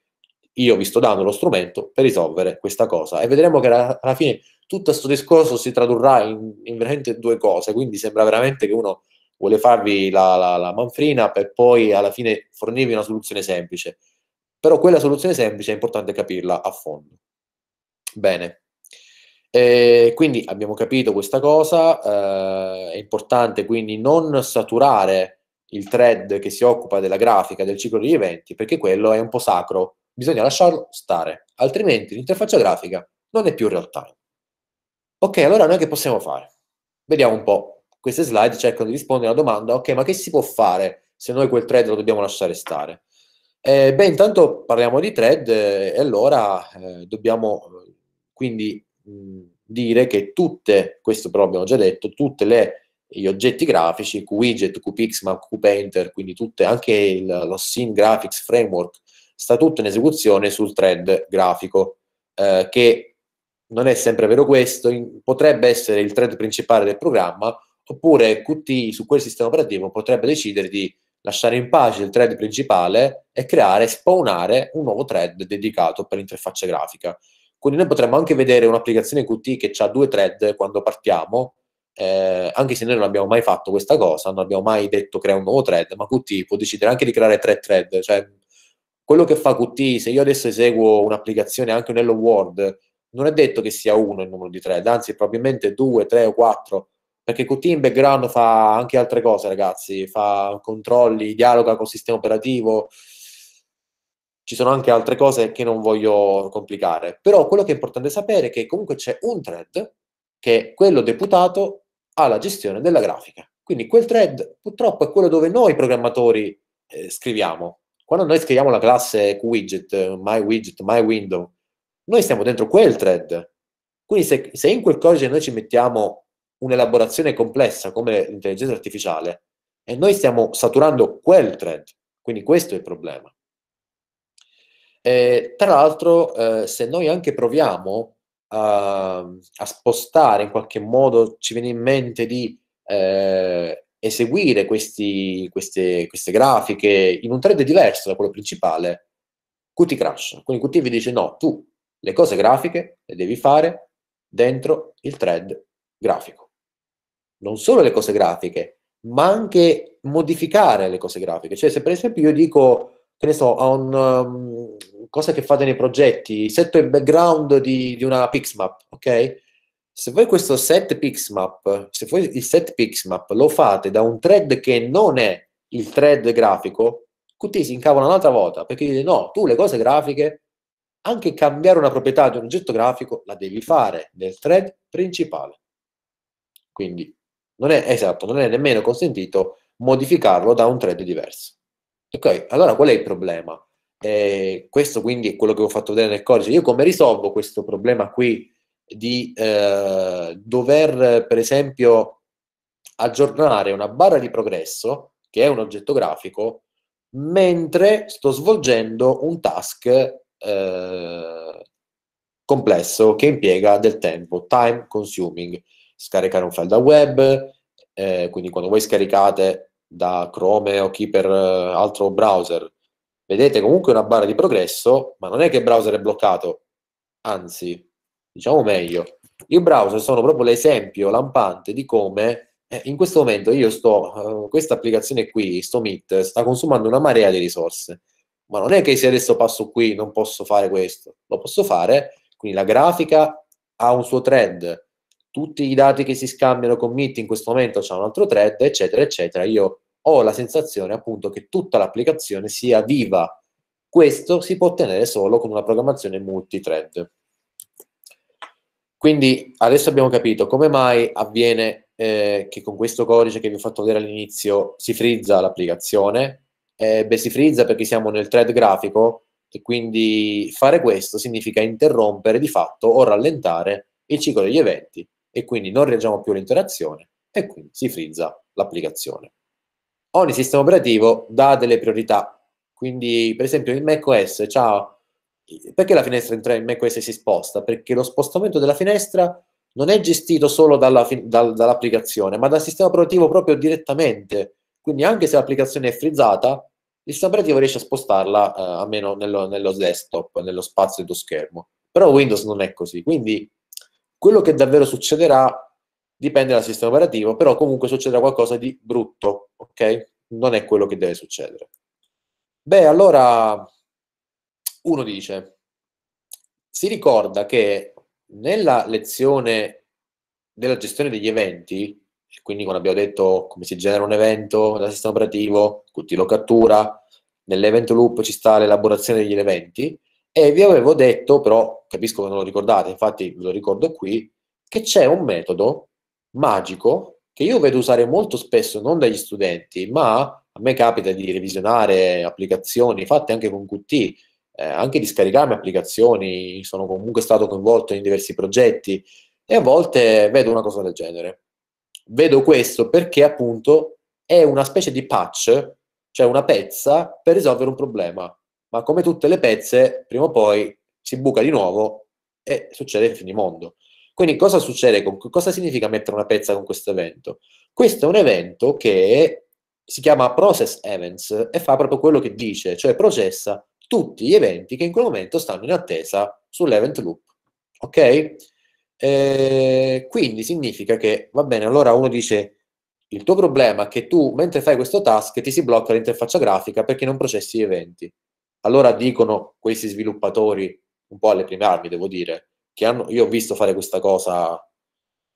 Io vi sto dando lo strumento per risolvere questa cosa e vedremo che alla fine tutto questo discorso si tradurrà in, in, veramente due cose, quindi sembra veramente che uno vuole farvi la, la, la manfrina per poi alla fine fornirvi una soluzione semplice però quella soluzione semplice è importante capirla a fondo. Bene. E eh, quindi abbiamo capito questa cosa, eh, è importante quindi non saturare il thread che si occupa della grafica, del ciclo degli eventi, perché quello è un po' sacro, bisogna lasciarlo stare, altrimenti l'interfaccia grafica non è più real time. Ok, allora noi che possiamo fare? Vediamo un po'. Queste slide cercano di rispondere alla domanda, ok, ma che si può fare se noi quel thread lo dobbiamo lasciare stare? Eh, beh, intanto parliamo di thread eh, e allora eh, dobbiamo eh, quindi mh, dire che tutte, questo però abbiamo già detto, tutti gli oggetti grafici, QWidget, QPixMap, QPainter, quindi tutte, anche il, lo Scene Graphics Framework, sta tutto in esecuzione sul thread grafico, eh, che non è sempre vero questo, in, potrebbe essere il thread principale del programma, oppure Qt su quel sistema operativo potrebbe decidere di lasciare in pace il thread principale e creare, spawnare un nuovo thread dedicato per l'interfaccia grafica. Quindi noi potremmo anche vedere un'applicazione Qt che ha due thread quando partiamo, eh, anche se noi non abbiamo mai fatto questa cosa, non abbiamo mai detto crea un nuovo thread, ma Qt può decidere anche di creare tre thread, cioè quello che fa Qt, se io adesso eseguo un'applicazione anche un Hello World, non è detto che sia uno il numero di thread, anzi probabilmente due, tre o quattro, perché QT in background fa anche altre cose, ragazzi, fa controlli, dialoga col sistema operativo, ci sono anche altre cose che non voglio complicare. Però quello che è importante sapere è che comunque c'è un thread che è quello deputato alla gestione della grafica. Quindi quel thread purtroppo è quello dove noi programmatori eh, scriviamo. Quando noi scriviamo la classe widget, MyWidget, MyWindow, noi stiamo dentro quel thread. Quindi se, se in quel codice noi ci mettiamo un'elaborazione complessa come l'intelligenza artificiale e noi stiamo saturando quel thread, quindi questo è il problema. E, tra l'altro, eh, se noi anche proviamo a, a, spostare in qualche modo, ci viene in mente di eh, eseguire questi, queste, queste, grafiche in un thread diverso da quello principale, Qt crash. Quindi Qt vi dice no, tu le cose grafiche le devi fare dentro il thread grafico non solo le cose grafiche, ma anche modificare le cose grafiche. Cioè, se per esempio io dico, che ne so, a un, um, cosa che fate nei progetti, setto il background di, di una pixmap, ok? Se voi questo set pixmap, se voi il set pixmap lo fate da un thread che non è il thread grafico, QT si incavola un'altra volta, perché dice no, tu le cose grafiche, anche cambiare una proprietà di un oggetto grafico, la devi fare nel thread principale. Quindi non è, esatto, non è nemmeno consentito modificarlo da un thread diverso. Ok, allora qual è il problema? Eh, questo quindi è quello che ho fatto vedere nel codice. Io come risolvo questo problema qui di eh, dover, per esempio, aggiornare una barra di progresso, che è un oggetto grafico, mentre sto svolgendo un task eh, complesso che impiega del tempo, time consuming scaricare un file da web, eh, quindi quando voi scaricate da Chrome o chi per eh, altro browser, vedete comunque una barra di progresso, ma non è che il browser è bloccato, anzi, diciamo meglio, i browser sono proprio l'esempio lampante di come eh, in questo momento io sto, eh, questa applicazione qui, sto Meet, sta consumando una marea di risorse ma non è che se adesso passo qui non posso fare questo, lo posso fare, quindi la grafica ha un suo trend, tutti i dati che si scambiano con Meet in questo momento c'è un altro thread, eccetera, eccetera, io ho la sensazione appunto che tutta l'applicazione sia viva. Questo si può ottenere solo con una programmazione multi-thread. Quindi adesso abbiamo capito come mai avviene eh, che con questo codice che vi ho fatto vedere all'inizio si frizza l'applicazione. Eh, beh, si frizza perché siamo nel thread grafico e quindi fare questo significa interrompere di fatto o rallentare il ciclo degli eventi e quindi non reagiamo più all'interazione e quindi si frizza l'applicazione. Ogni sistema operativo dà delle priorità, quindi per esempio il macOS c'ha... perché la finestra in macOS si sposta? Perché lo spostamento della finestra non è gestito solo dalla, dal, dall'applicazione, ma dal sistema operativo proprio direttamente. Quindi anche se l'applicazione è frizzata, il sistema operativo riesce a spostarla eh, almeno nello, nello desktop, nello spazio dello schermo. Però Windows non è così, quindi quello che davvero succederà dipende dal sistema operativo, però comunque succederà qualcosa di brutto, ok? Non è quello che deve succedere. Beh, allora uno dice, si ricorda che nella lezione della gestione degli eventi, quindi quando abbiamo detto come si genera un evento dal sistema operativo, tutti lo cattura, nell'event loop ci sta l'elaborazione degli eventi, e vi avevo detto, però capisco che non lo ricordate, infatti ve lo ricordo qui, che c'è un metodo magico che io vedo usare molto spesso non dagli studenti, ma a me capita di revisionare applicazioni fatte anche con Qt, eh, anche di scaricarmi applicazioni, sono comunque stato coinvolto in diversi progetti e a volte vedo una cosa del genere. Vedo questo perché appunto è una specie di patch, cioè una pezza per risolvere un problema ma come tutte le pezze, prima o poi si buca di nuovo e succede il finimondo. Quindi cosa succede? Con, cosa significa mettere una pezza con questo evento? Questo è un evento che si chiama process events e fa proprio quello che dice, cioè processa tutti gli eventi che in quel momento stanno in attesa sull'event loop. Ok? Eh, quindi significa che, va bene, allora uno dice, il tuo problema è che tu, mentre fai questo task, ti si blocca l'interfaccia grafica perché non processi gli eventi. Allora dicono questi sviluppatori, un po' alle prime armi devo dire, che hanno, io ho visto fare questa cosa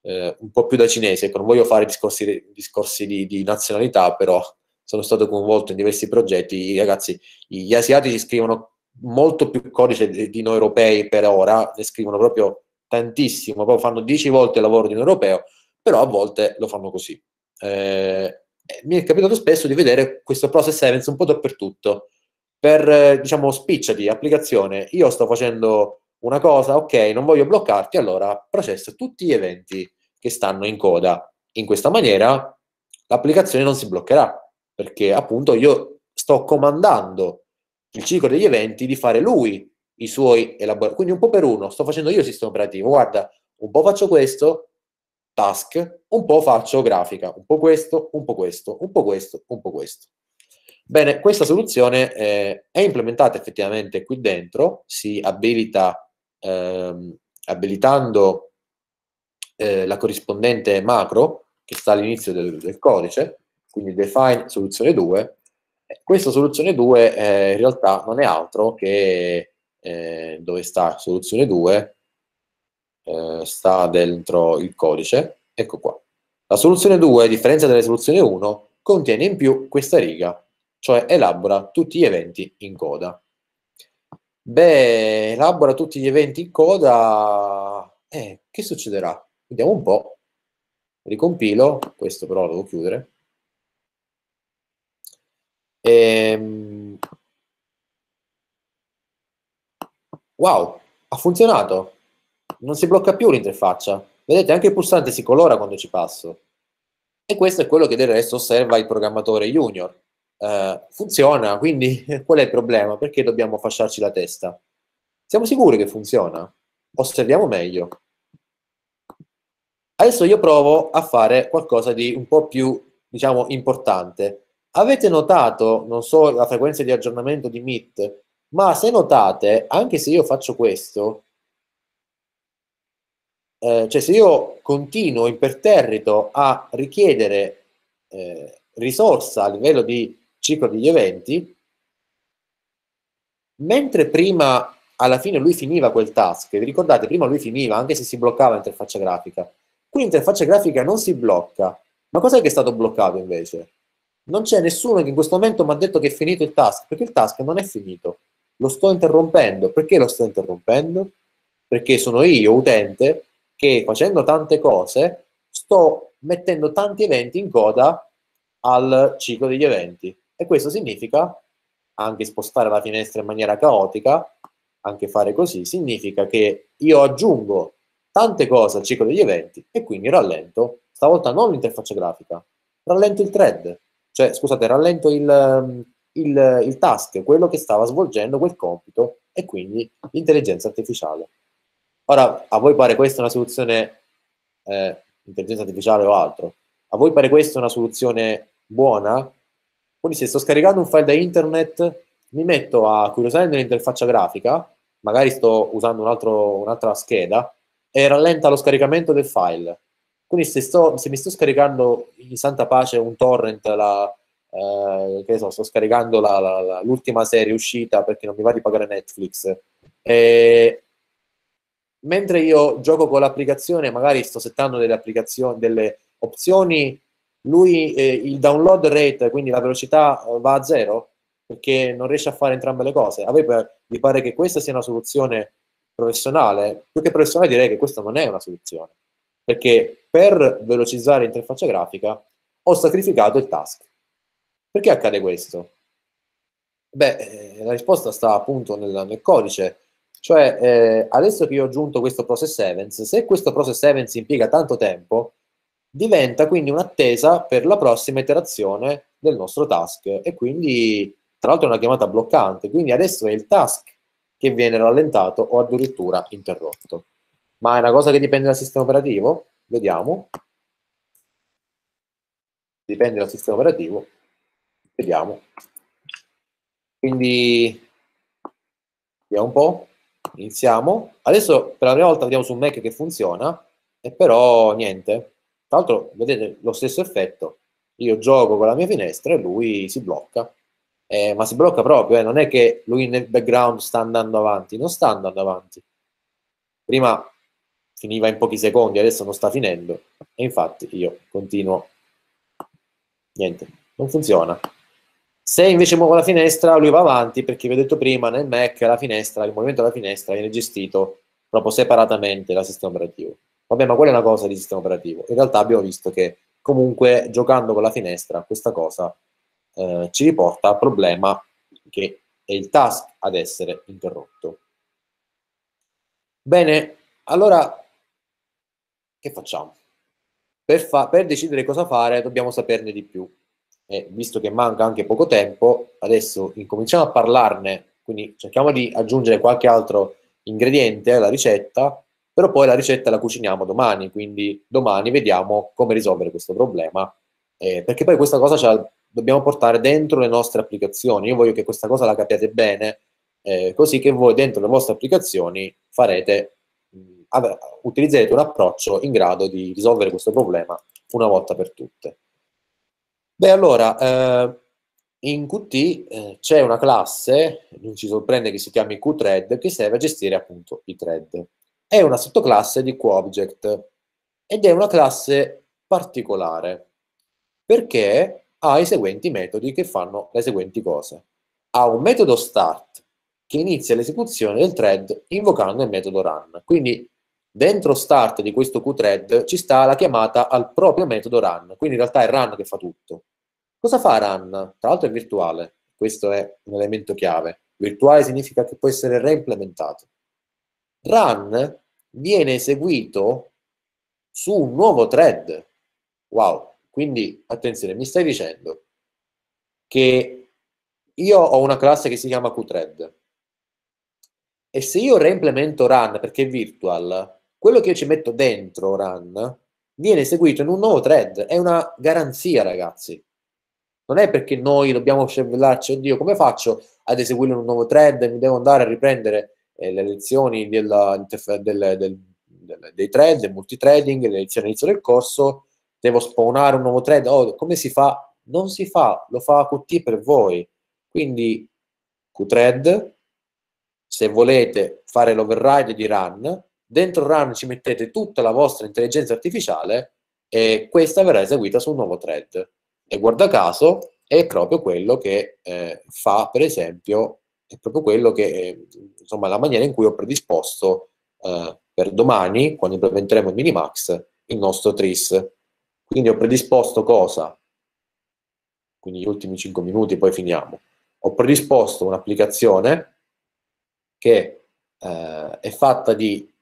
eh, un po' più da cinese, ecco, non voglio fare discorsi, discorsi di, di, nazionalità, però sono stato coinvolto in diversi progetti, I ragazzi, gli asiatici scrivono molto più codice di, di noi europei per ora, ne scrivono proprio tantissimo, proprio fanno dieci volte il lavoro di un europeo, però a volte lo fanno così. Eh, mi è capitato spesso di vedere questo process events un po' dappertutto, per, eh, diciamo, spiccia di applicazione, io sto facendo una cosa, ok, non voglio bloccarti, allora processa tutti gli eventi che stanno in coda. In questa maniera l'applicazione non si bloccherà, perché appunto io sto comandando il ciclo degli eventi di fare lui i suoi elaborati. Quindi un po' per uno, sto facendo io il sistema operativo, guarda, un po' faccio questo, task, un po' faccio grafica, un po' questo, un po' questo, un po' questo, un po' questo. Bene, questa soluzione eh, è implementata effettivamente qui dentro, si abilita ehm, abilitando eh, la corrispondente macro che sta all'inizio del, del, codice, quindi define soluzione 2. Questa soluzione 2 eh, in realtà non è altro che eh, dove sta soluzione 2, eh, sta dentro il codice, ecco qua. La soluzione 2, a differenza della soluzione 1, contiene in più questa riga cioè elabora tutti gli eventi in coda. Beh, elabora tutti gli eventi in coda, eh, che succederà? Vediamo un po', ricompilo, questo però lo devo chiudere. Ehm... Wow, ha funzionato, non si blocca più l'interfaccia. Vedete, anche il pulsante si colora quando ci passo. E questo è quello che del resto osserva il programmatore junior eh, funziona, quindi qual è il problema? Perché dobbiamo fasciarci la testa? Siamo sicuri che funziona? Osserviamo meglio. Adesso io provo a fare qualcosa di un po' più, diciamo, importante. Avete notato, non so la frequenza di aggiornamento di Meet, ma se notate, anche se io faccio questo, eh, cioè se io continuo imperterrito a richiedere eh, risorsa a livello di ciclo degli eventi, mentre prima alla fine lui finiva quel task, vi ricordate, prima lui finiva anche se si bloccava l'interfaccia grafica. Qui l'interfaccia grafica non si blocca. Ma cos'è che è stato bloccato invece? Non c'è nessuno che in questo momento mi ha detto che è finito il task, perché il task non è finito. Lo sto interrompendo. Perché lo sto interrompendo? Perché sono io, utente, che facendo tante cose sto mettendo tanti eventi in coda al ciclo degli eventi. E questo significa anche spostare la finestra in maniera caotica, anche fare così, significa che io aggiungo tante cose al ciclo degli eventi e quindi rallento, stavolta non l'interfaccia grafica, rallento il thread, cioè scusate, rallento il, ehm, il, il task, quello che stava svolgendo quel compito e quindi l'intelligenza artificiale. Ora, a voi pare questa una soluzione, eh, intelligenza artificiale o altro, a voi pare questa una soluzione buona? Quindi se sto scaricando un file da internet, mi metto a curiosare nell'interfaccia grafica, magari sto usando un altro, un'altra scheda, e rallenta lo scaricamento del file. Quindi se, sto, se mi sto scaricando in santa pace un torrent, la, eh, che so, sto scaricando la, la, l'ultima serie uscita perché non mi va di pagare Netflix, e mentre io gioco con l'applicazione, magari sto settando delle delle opzioni lui eh, il download rate, quindi la velocità, eh, va a zero perché non riesce a fare entrambe le cose. A voi vi pare che questa sia una soluzione professionale? Più che professionale direi che questa non è una soluzione, perché per velocizzare l'interfaccia grafica ho sacrificato il task. Perché accade questo? Beh, eh, la risposta sta appunto nel, nel codice. Cioè, eh, adesso che io ho aggiunto questo process events, se questo process events impiega tanto tempo, diventa quindi un'attesa per la prossima iterazione del nostro task e quindi tra l'altro è una chiamata bloccante, quindi adesso è il task che viene rallentato o addirittura interrotto. Ma è una cosa che dipende dal sistema operativo? Vediamo. Dipende dal sistema operativo. Vediamo. Quindi, vediamo un po'. Iniziamo. Adesso per la prima volta vediamo su un Mac che funziona, e però niente, tra l'altro, vedete lo stesso effetto, io gioco con la mia finestra e lui si blocca, eh, ma si blocca proprio, eh. non è che lui nel background sta andando avanti, non sta andando avanti. Prima finiva in pochi secondi, adesso non sta finendo. E infatti io continuo. Niente, non funziona. Se invece muovo la finestra, lui va avanti, perché vi ho detto prima, nel Mac la finestra, il movimento della finestra viene gestito proprio separatamente dal sistema operativo. Vabbè, ma qual è una cosa di sistema operativo. In realtà abbiamo visto che comunque giocando con la finestra questa cosa eh, ci riporta al problema che è il task ad essere interrotto. Bene, allora che facciamo? Per, fa per decidere cosa fare dobbiamo saperne di più. E visto che manca anche poco tempo, adesso incominciamo a parlarne, quindi cerchiamo di aggiungere qualche altro ingrediente alla ricetta però poi la ricetta la cuciniamo domani, quindi domani vediamo come risolvere questo problema, eh, perché poi questa cosa ce dobbiamo portare dentro le nostre applicazioni. Io voglio che questa cosa la capiate bene, eh, così che voi dentro le vostre applicazioni farete, av- utilizzerete un approccio in grado di risolvere questo problema una volta per tutte. Beh, allora, eh, in Qt eh, c'è una classe, non ci sorprende che si chiami QThread, che serve a gestire appunto i thread è una sottoclasse di QObject ed è una classe particolare perché ha i seguenti metodi che fanno le seguenti cose. Ha un metodo start che inizia l'esecuzione del thread invocando il metodo run. Quindi dentro start di questo qthread ci sta la chiamata al proprio metodo run, quindi in realtà è run che fa tutto. Cosa fa run? Tra l'altro è virtuale, questo è un elemento chiave. Virtuale significa che può essere reimplementato run viene eseguito su un nuovo thread. Wow, quindi attenzione, mi stai dicendo che io ho una classe che si chiama qthread e se io reimplemento run perché è virtual, quello che io ci metto dentro run viene eseguito in un nuovo thread, è una garanzia ragazzi. Non è perché noi dobbiamo cervellarci, oddio, come faccio ad eseguire un nuovo thread? Mi devo andare a riprendere eh, le lezioni della, del, del, del, dei thread, del multitrading, le lezioni all'inizio del corso, devo spawnare un nuovo thread, oh, come si fa? Non si fa, lo fa Qt per voi. Quindi Qthread, se volete fare l'override di run, dentro run ci mettete tutta la vostra intelligenza artificiale e questa verrà eseguita su un nuovo thread. E guarda caso, è proprio quello che eh, fa, per esempio, è proprio quello che, insomma, la maniera in cui ho predisposto eh, per domani, quando implementeremo il Minimax, il nostro TRIS. Quindi ho predisposto cosa? Quindi gli ultimi 5 minuti, poi finiamo. Ho predisposto un'applicazione che eh, è fatta di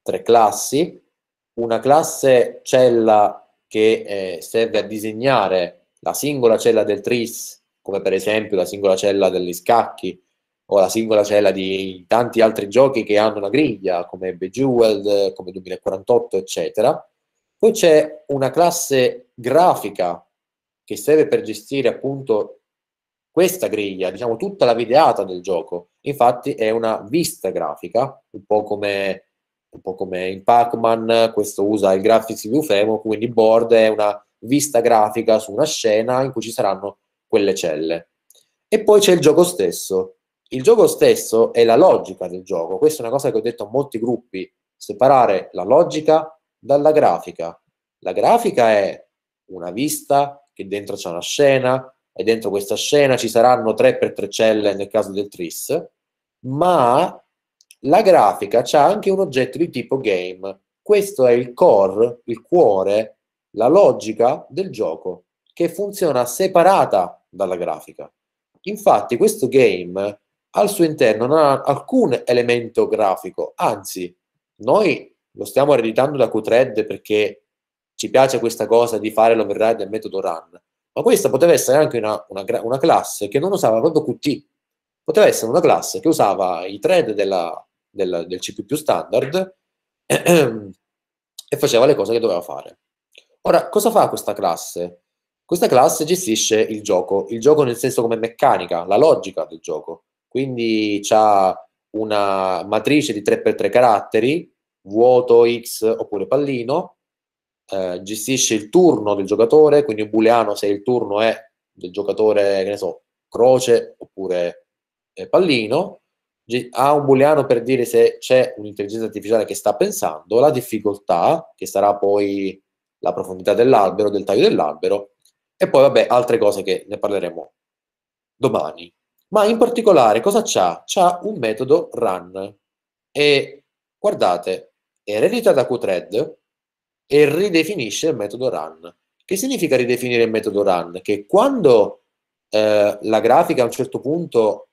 tre classi, una classe cella che eh, serve a disegnare la singola cella del tris, come per esempio la singola cella degli scacchi o la singola cella di tanti altri giochi che hanno una griglia, come Bejeweled, come 2048, eccetera. Poi c'è una classe grafica che serve per gestire appunto questa griglia, diciamo tutta la videata del gioco. Infatti è una vista grafica, un po' come, un po come in Pac-Man, questo usa il Graphics View Framework, quindi board è una vista grafica su una scena in cui ci saranno quelle celle. E poi c'è il gioco stesso, il gioco stesso è la logica del gioco. Questa è una cosa che ho detto a molti gruppi, separare la logica dalla grafica. La grafica è una vista che dentro c'è una scena e dentro questa scena ci saranno 3 per 3 celle nel caso del Tris, ma la grafica c'ha anche un oggetto di tipo game. Questo è il core, il cuore, la logica del gioco che funziona separata dalla grafica. Infatti questo game al suo interno non ha alcun elemento grafico, anzi, noi lo stiamo ereditando da Qthread perché ci piace questa cosa di fare l'override del metodo run, ma questa poteva essere anche una, una, una classe che non usava proprio Qt, poteva essere una classe che usava i thread della, della, del CPU standard e faceva le cose che doveva fare. Ora, cosa fa questa classe? Questa classe gestisce il gioco, il gioco nel senso come meccanica, la logica del gioco quindi ha una matrice di 3x3 caratteri, vuoto, X oppure pallino, eh, gestisce il turno del giocatore, quindi un booleano se il turno è del giocatore, che ne so, croce oppure eh, pallino, ha un booleano per dire se c'è un'intelligenza artificiale che sta pensando, la difficoltà, che sarà poi la profondità dell'albero, del taglio dell'albero, e poi vabbè, altre cose che ne parleremo domani ma in particolare cosa c'ha? C'ha un metodo run e guardate, eredita da Qthread e ridefinisce il metodo run. Che significa ridefinire il metodo run? Che quando eh, la grafica a un certo punto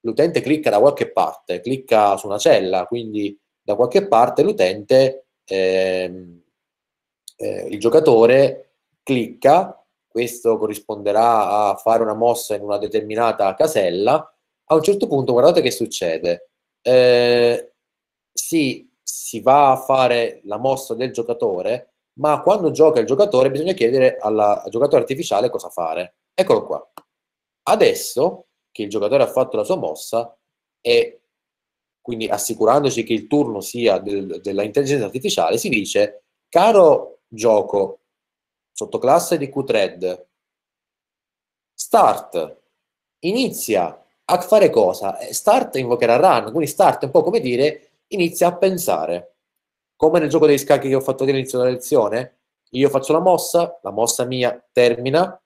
l'utente clicca da qualche parte, clicca su una cella, quindi da qualche parte l'utente, eh, eh, il giocatore clicca questo corrisponderà a fare una mossa in una determinata casella, a un certo punto guardate che succede. Eh, sì, si va a fare la mossa del giocatore, ma quando gioca il giocatore bisogna chiedere alla, al giocatore artificiale cosa fare. Eccolo qua. Adesso che il giocatore ha fatto la sua mossa e quindi assicurandoci che il turno sia del, della artificiale, si dice, caro gioco, sottoclasse di Qthread, start, inizia a fare cosa? Eh, start invocherà run, quindi start è un po' come dire inizia a pensare. Come nel gioco dei scacchi che ho fatto all'inizio della lezione, io faccio la mossa, la mossa mia termina,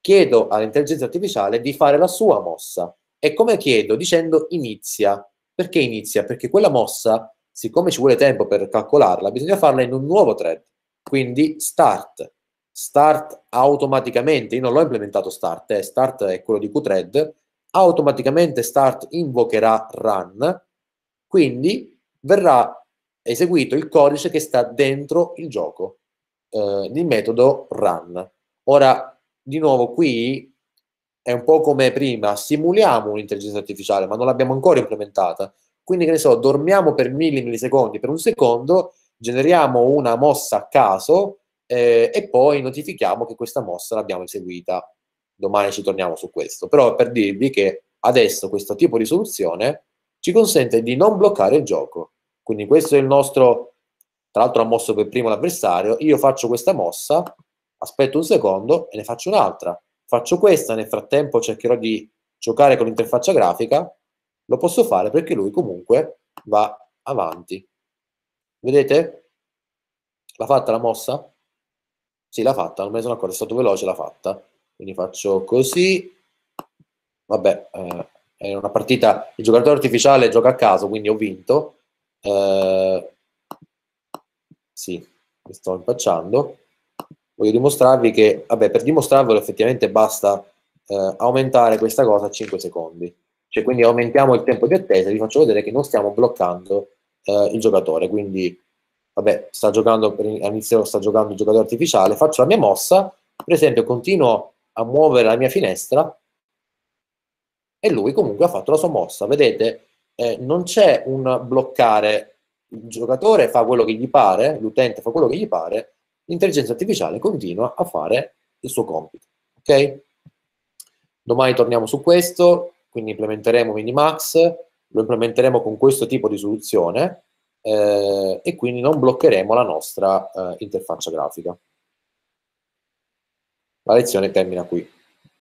chiedo all'intelligenza artificiale di fare la sua mossa. E come chiedo? Dicendo inizia. Perché inizia? Perché quella mossa, siccome ci vuole tempo per calcolarla, bisogna farla in un nuovo thread. Quindi start. Start automaticamente, io non l'ho implementato Start, eh, Start è quello di Qthread, automaticamente Start invocherà Run, quindi verrà eseguito il codice che sta dentro il gioco, eh, il metodo Run. Ora, di nuovo, qui è un po' come prima, simuliamo un'intelligenza artificiale, ma non l'abbiamo ancora implementata. Quindi, che ne so, dormiamo per mille millisecondi, per un secondo, generiamo una mossa a caso, eh, e poi notifichiamo che questa mossa l'abbiamo eseguita. Domani ci torniamo su questo, però per dirvi che adesso questo tipo di soluzione ci consente di non bloccare il gioco. Quindi questo è il nostro, tra l'altro ha mosso per primo l'avversario, io faccio questa mossa, aspetto un secondo e ne faccio un'altra. Faccio questa, nel frattempo cercherò di giocare con l'interfaccia grafica, lo posso fare perché lui comunque va avanti. Vedete? L'ha fatta la mossa? Sì, l'ha fatta, non me ne sono accorto, è stato veloce, l'ha fatta. Quindi faccio così. Vabbè, eh, è una partita, il giocatore artificiale gioca a caso, quindi ho vinto. Eh, sì, mi sto impacciando. Voglio dimostrarvi che, vabbè, per dimostrarvelo effettivamente basta eh, aumentare questa cosa a 5 secondi. Cioè, quindi aumentiamo il tempo di attesa, vi faccio vedere che non stiamo bloccando eh, il giocatore, quindi vabbè, sta giocando all'inizio sta giocando il giocatore artificiale, faccio la mia mossa, per esempio continuo a muovere la mia finestra e lui comunque ha fatto la sua mossa. Vedete, eh, non c'è un bloccare, il giocatore fa quello che gli pare, l'utente fa quello che gli pare, l'intelligenza artificiale continua a fare il suo compito. Ok? Domani torniamo su questo, quindi implementeremo Minimax, lo implementeremo con questo tipo di soluzione eh, e quindi non bloccheremo la nostra eh, interfaccia grafica. La lezione termina qui.